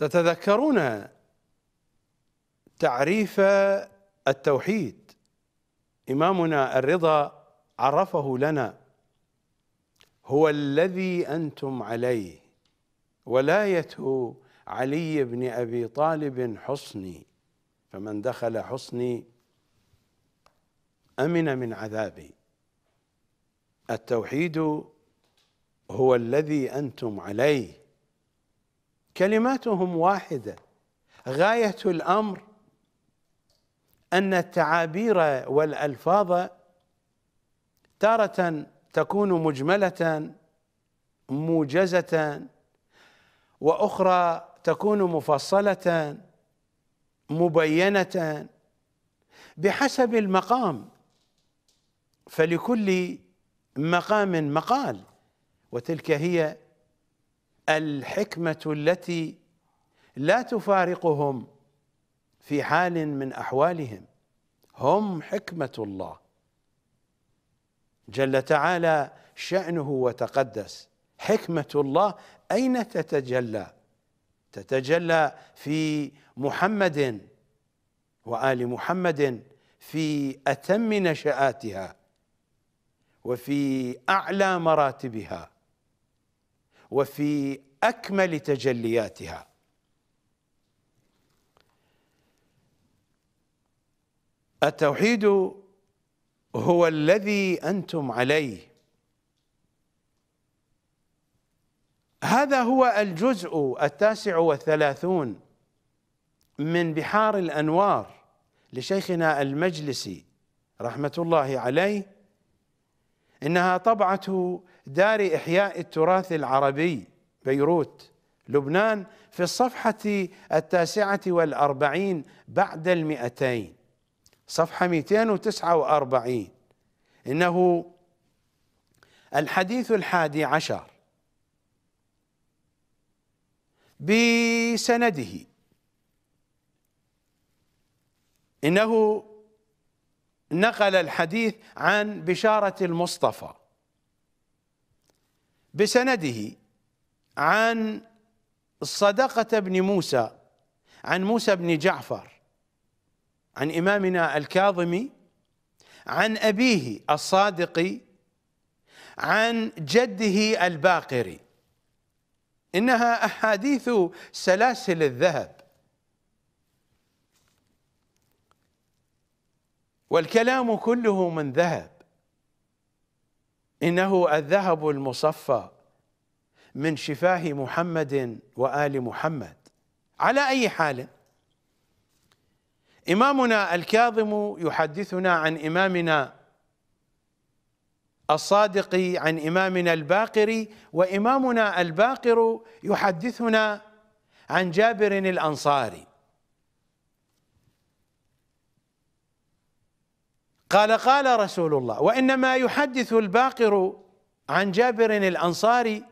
تتذكرون تعريف التوحيد إمامنا الرضا عرفه لنا هو الذي أنتم عليه ولاية علي بن أبي طالب حصني فمن دخل حصني أمن من عذابي التوحيد هو الذي أنتم عليه كلماتهم واحده غايه الامر ان التعابير والالفاظ تاره تكون مجمله موجزه واخرى تكون مفصله مبينه بحسب المقام فلكل مقام مقال وتلك هي الحكمه التي لا تفارقهم في حال من احوالهم هم حكمه الله جل تعالى شانه وتقدس حكمه الله اين تتجلى تتجلى في محمد وال محمد في اتم نشاتها وفي اعلى مراتبها وفي اكمل تجلياتها التوحيد هو الذي انتم عليه هذا هو الجزء التاسع والثلاثون من بحار الانوار لشيخنا المجلسي رحمه الله عليه انها طبعه دار احياء التراث العربي بيروت لبنان في الصفحه التاسعه والاربعين بعد المئتين صفحه 249 انه الحديث الحادي عشر بسنده انه نقل الحديث عن بشارة المصطفى بسنده عن صدقة بن موسى عن موسى بن جعفر عن إمامنا الكاظمي عن أبيه الصادق عن جده الباقري إنها أحاديث سلاسل الذهب والكلام كله من ذهب إنه الذهب المصفى من شفاه محمد وآل محمد على أي حال إمامنا الكاظم يحدثنا عن إمامنا الصادق عن إمامنا الباقر وإمامنا الباقر يحدثنا عن جابر الأنصاري قال قال رسول الله وانما يحدث الباقر عن جابر الانصاري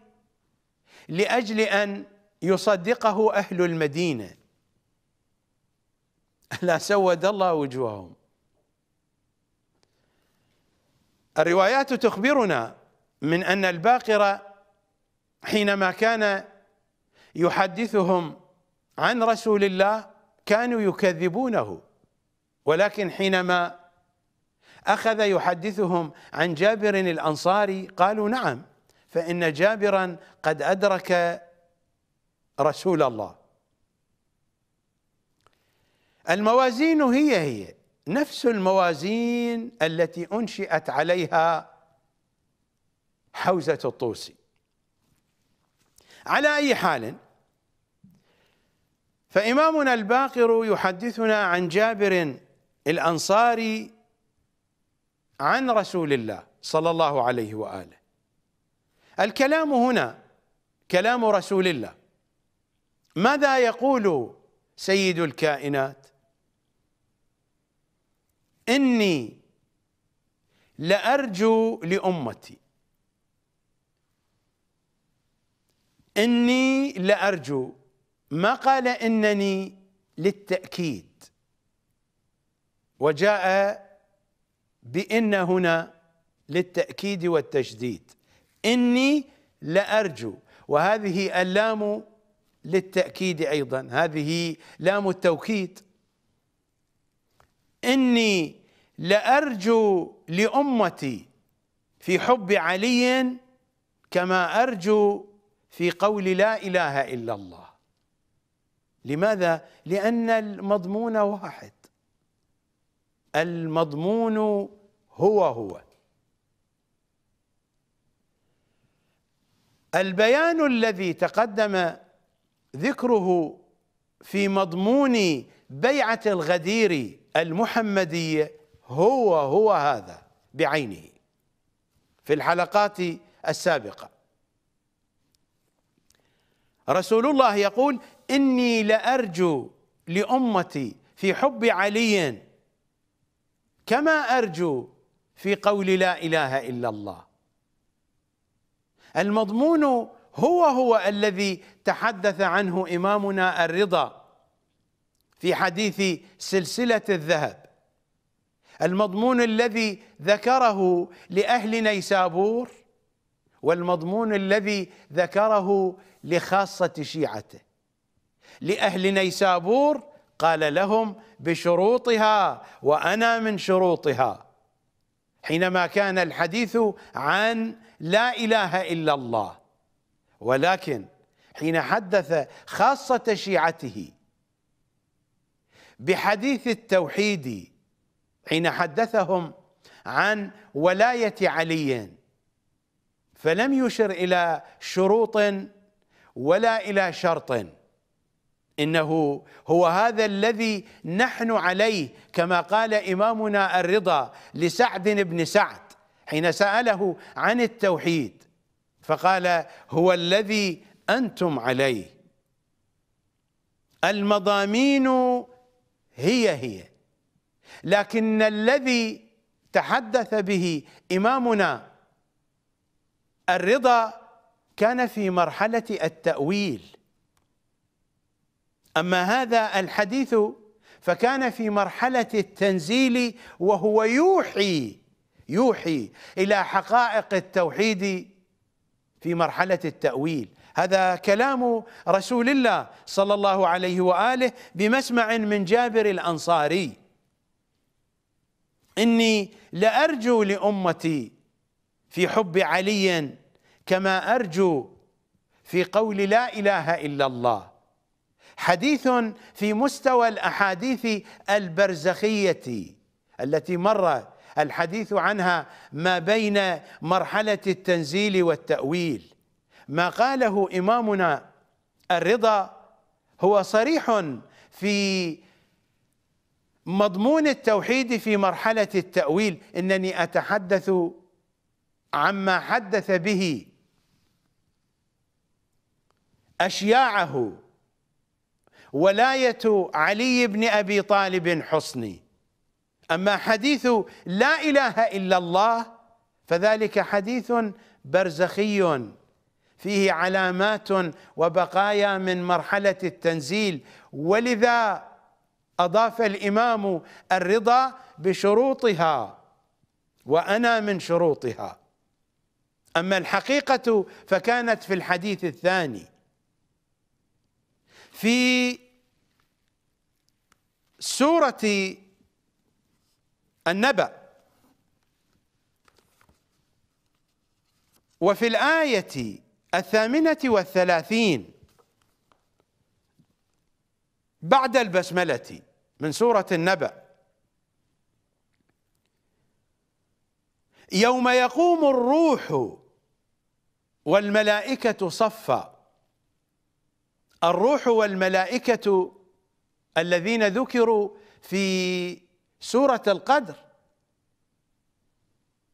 لاجل ان يصدقه اهل المدينه لا سود الله وجوههم الروايات تخبرنا من ان الباقر حينما كان يحدثهم عن رسول الله كانوا يكذبونه ولكن حينما أخذ يحدثهم عن جابر الأنصاري قالوا نعم فإن جابرا قد أدرك رسول الله الموازين هي هي نفس الموازين التي أنشئت عليها حوزة الطوسي على أي حال فإمامنا الباقر يحدثنا عن جابر الأنصاري عن رسول الله صلى الله عليه واله الكلام هنا كلام رسول الله ماذا يقول سيد الكائنات اني لارجو لامتي اني لارجو ما قال انني للتاكيد وجاء بإن هنا للتأكيد والتشديد إني لأرجو وهذه اللام للتأكيد أيضا هذه لام التوكيد إني لأرجو لأمتي في حب علي كما أرجو في قول لا إله إلا الله لماذا؟ لأن المضمون واحد المضمون هو هو البيان الذي تقدم ذكره في مضمون بيعة الغدير المحمدية هو هو هذا بعينه في الحلقات السابقة رسول الله يقول إني لأرجو لأمتي في حب علي كما أرجو في قول لا اله الا الله المضمون هو هو الذي تحدث عنه امامنا الرضا في حديث سلسله الذهب المضمون الذي ذكره لاهل نيسابور والمضمون الذي ذكره لخاصه شيعته لاهل نيسابور قال لهم بشروطها وانا من شروطها حينما كان الحديث عن لا اله الا الله ولكن حين حدث خاصه شيعته بحديث التوحيد حين حدثهم عن ولايه علي فلم يشر الى شروط ولا الى شرط انه هو هذا الذي نحن عليه كما قال امامنا الرضا لسعد بن سعد حين ساله عن التوحيد فقال هو الذي انتم عليه المضامين هي هي لكن الذي تحدث به امامنا الرضا كان في مرحله التاويل اما هذا الحديث فكان في مرحله التنزيل وهو يوحي يوحي الى حقائق التوحيد في مرحله التاويل هذا كلام رسول الله صلى الله عليه واله بمسمع من جابر الانصاري اني لارجو لامتي في حب علي كما ارجو في قول لا اله الا الله حديث في مستوى الاحاديث البرزخيه التي مر الحديث عنها ما بين مرحله التنزيل والتاويل ما قاله امامنا الرضا هو صريح في مضمون التوحيد في مرحله التاويل انني اتحدث عما حدث به اشياعه ولاية علي بن أبي طالب حصني أما حديث لا إله إلا الله فذلك حديث برزخي فيه علامات وبقايا من مرحلة التنزيل ولذا أضاف الإمام الرضا بشروطها وأنا من شروطها أما الحقيقة فكانت في الحديث الثاني في سورة النبأ وفي الآية الثامنة والثلاثين بعد البسملة من سورة النبأ يوم يقوم الروح والملائكة صفا الروح والملائكة الذين ذكروا في سورة القدر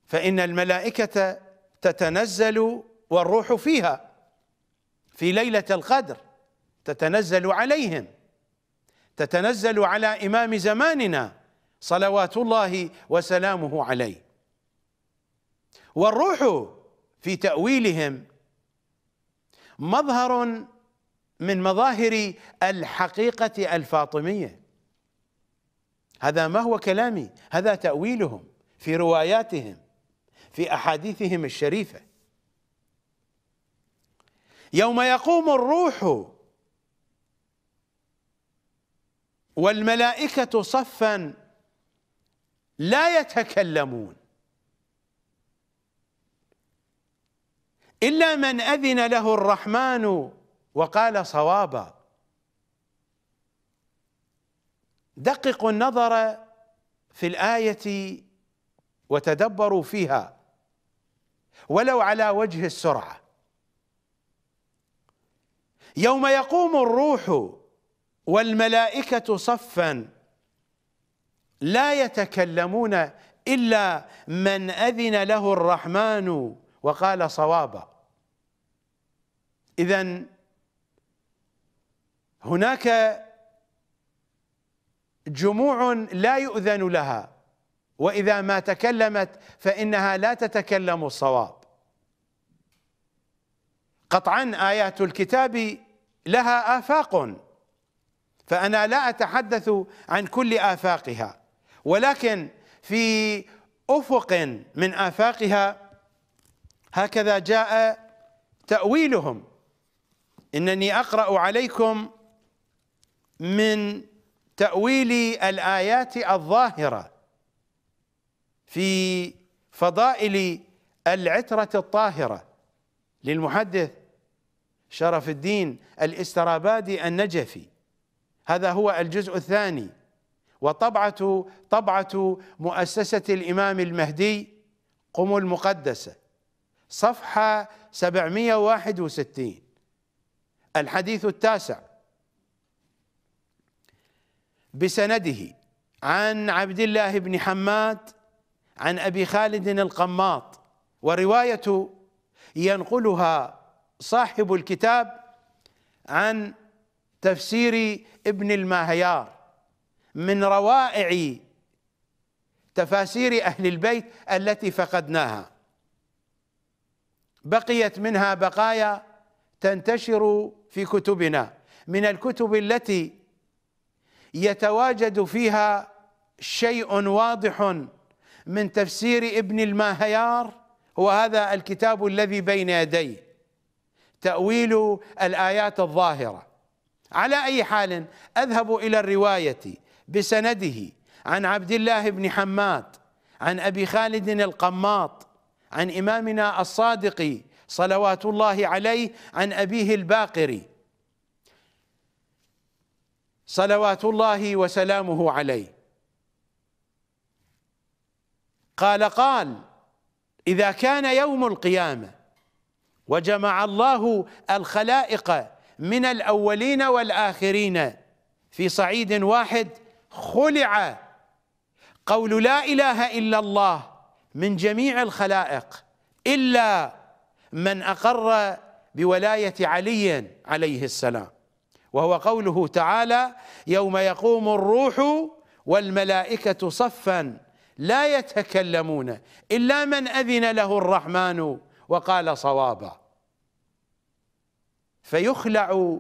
فإن الملائكة تتنزل والروح فيها في ليلة القدر تتنزل عليهم تتنزل على إمام زماننا صلوات الله وسلامه عليه والروح في تأويلهم مظهر من مظاهر الحقيقة الفاطمية هذا ما هو كلامي هذا تأويلهم في رواياتهم في أحاديثهم الشريفة يوم يقوم الروح والملائكة صفا لا يتكلمون إلا من أذن له الرحمن وقال صوابا دققوا النظر في الايه وتدبروا فيها ولو على وجه السرعه يوم يقوم الروح والملائكه صفا لا يتكلمون الا من اذن له الرحمن وقال صوابا اذا هناك جموع لا يؤذن لها واذا ما تكلمت فانها لا تتكلم الصواب قطعا ايات الكتاب لها افاق فانا لا اتحدث عن كل افاقها ولكن في افق من افاقها هكذا جاء تاويلهم انني اقرا عليكم من تأويل الآيات الظاهرة في فضائل العترة الطاهرة للمحدث شرف الدين الاسترابادي النجفي هذا هو الجزء الثاني وطبعة طبعة مؤسسة الإمام المهدي قم المقدسة صفحة 761 الحديث التاسع بسنده عن عبد الله بن حماد عن ابي خالد القماط وروايه ينقلها صاحب الكتاب عن تفسير ابن الماهيار من روائع تفاسير اهل البيت التي فقدناها بقيت منها بقايا تنتشر في كتبنا من الكتب التي يتواجد فيها شيء واضح من تفسير ابن الماهيار هو هذا الكتاب الذي بين يديه تأويل الآيات الظاهرة على أي حال أذهب إلى الرواية بسنده عن عبد الله بن حماد عن أبي خالد القماط عن إمامنا الصادق صلوات الله عليه عن أبيه الباقري صلوات الله وسلامه عليه قال قال إذا كان يوم القيامة وجمع الله الخلائق من الأولين والآخرين في صعيد واحد خلع قول لا إله إلا الله من جميع الخلائق إلا من أقر بولاية علي عليه السلام وهو قوله تعالى يوم يقوم الروح والملائكة صفا لا يتكلمون إلا من أذن له الرحمن وقال صوابا فيخلع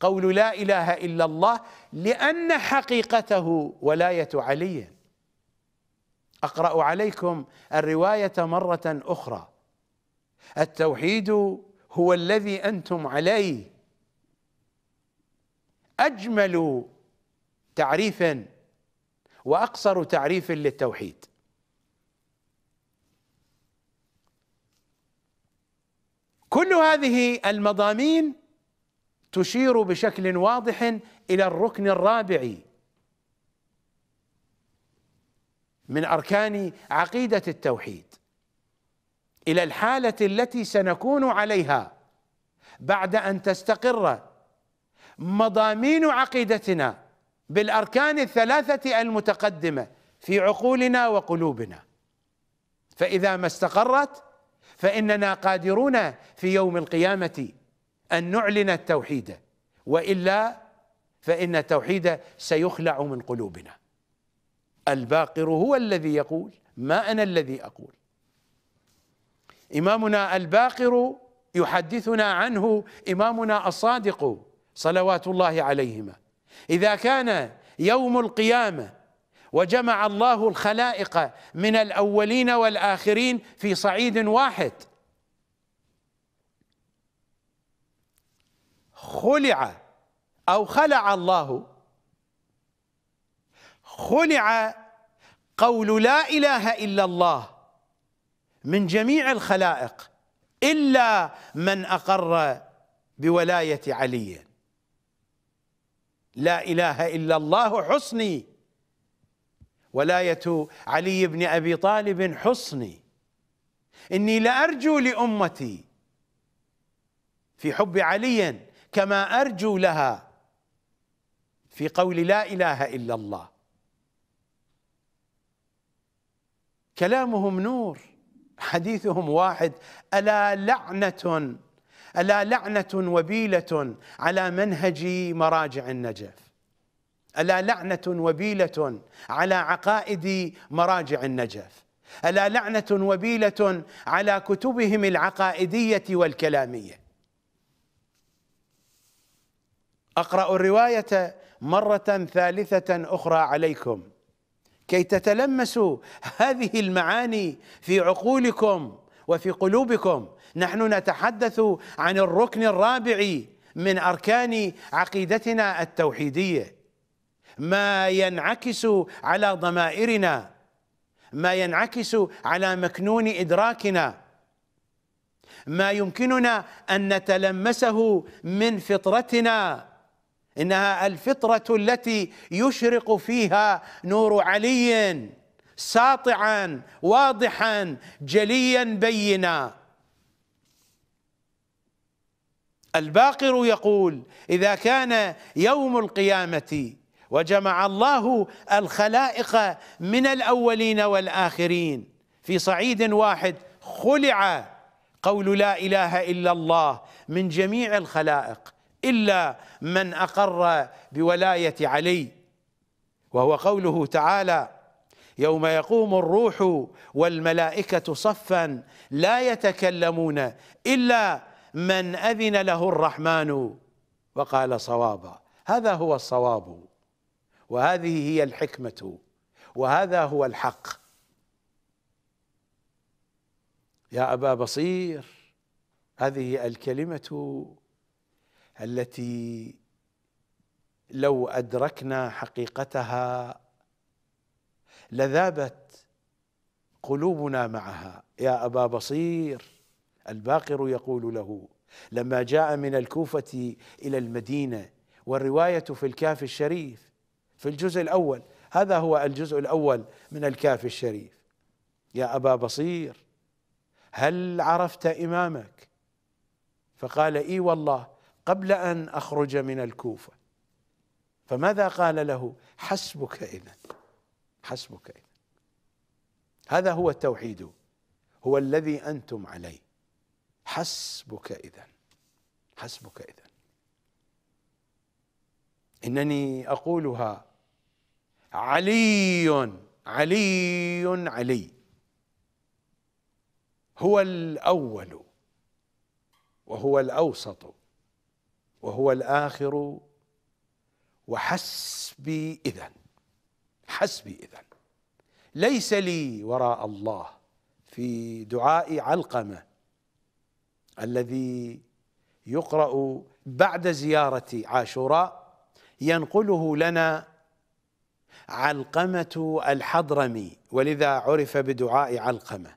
قول لا إله إلا الله لأن حقيقته ولاية علي أقرأ عليكم الرواية مرة أخرى التوحيد هو الذي أنتم عليه اجمل تعريف واقصر تعريف للتوحيد كل هذه المضامين تشير بشكل واضح الى الركن الرابع من اركان عقيده التوحيد الى الحاله التي سنكون عليها بعد ان تستقر مضامين عقيدتنا بالاركان الثلاثه المتقدمه في عقولنا وقلوبنا فاذا ما استقرت فاننا قادرون في يوم القيامه ان نعلن التوحيد والا فان التوحيد سيخلع من قلوبنا الباقر هو الذي يقول ما انا الذي اقول امامنا الباقر يحدثنا عنه امامنا الصادق صلوات الله عليهما إذا كان يوم القيامة وجمع الله الخلائق من الأولين والآخرين في صعيد واحد خلع أو خلع الله خلع قول لا إله إلا الله من جميع الخلائق إلا من أقر بولاية علي لا اله الا الله حصني ولايه علي بن ابي طالب حصني اني لارجو لامتي في حب علي كما ارجو لها في قول لا اله الا الله كلامهم نور حديثهم واحد الا لعنه ألا لعنة وبيلة على منهج مراجع النجف ألا لعنة وبيلة على عقائد مراجع النجف ألا لعنة وبيلة على كتبهم العقائدية والكلامية أقرأ الرواية مرة ثالثة أخرى عليكم كي تتلمسوا هذه المعاني في عقولكم وفي قلوبكم نحن نتحدث عن الركن الرابع من اركان عقيدتنا التوحيديه ما ينعكس على ضمائرنا ما ينعكس على مكنون ادراكنا ما يمكننا ان نتلمسه من فطرتنا انها الفطره التي يشرق فيها نور علي ساطعا واضحا جليا بينا الباقر يقول إذا كان يوم القيامة وجمع الله الخلائق من الأولين والآخرين في صعيد واحد خلع قول لا إله إلا الله من جميع الخلائق إلا من أقر بولاية علي وهو قوله تعالى يوم يقوم الروح والملائكة صفا لا يتكلمون إلا من أذن له الرحمن وقال صوابا هذا هو الصواب وهذه هي الحكمة وهذا هو الحق يا أبا بصير هذه الكلمة التي لو أدركنا حقيقتها لذابت قلوبنا معها يا أبا بصير الباقر يقول له لما جاء من الكوفة إلى المدينة والرواية في الكاف الشريف في الجزء الأول هذا هو الجزء الأول من الكاف الشريف يا أبا بصير هل عرفت إمامك فقال إي والله قبل أن أخرج من الكوفة فماذا قال له حسبك إذا حسبك إذا هذا هو التوحيد هو الذي أنتم عليه حسبك إذا حسبك إذا إنني أقولها علي علي علي هو الأول وهو الأوسط وهو الآخر وحسبي إذا حسبي إذا ليس لي وراء الله في دعاء علقمه الذي يقرأ بعد زيارة عاشوراء ينقله لنا علقمة الحضرمي ولذا عرف بدعاء علقمة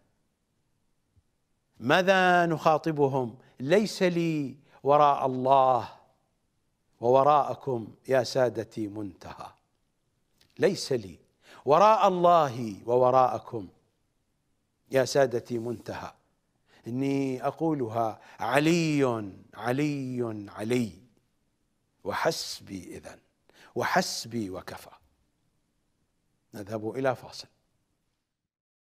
ماذا نخاطبهم ليس لي وراء الله ووراءكم يا سادتي منتهى ليس لي وراء الله ووراءكم يا سادتي منتهى اني اقولها علي علي علي وحسبي اذا وحسبي وكفى نذهب الى فاصل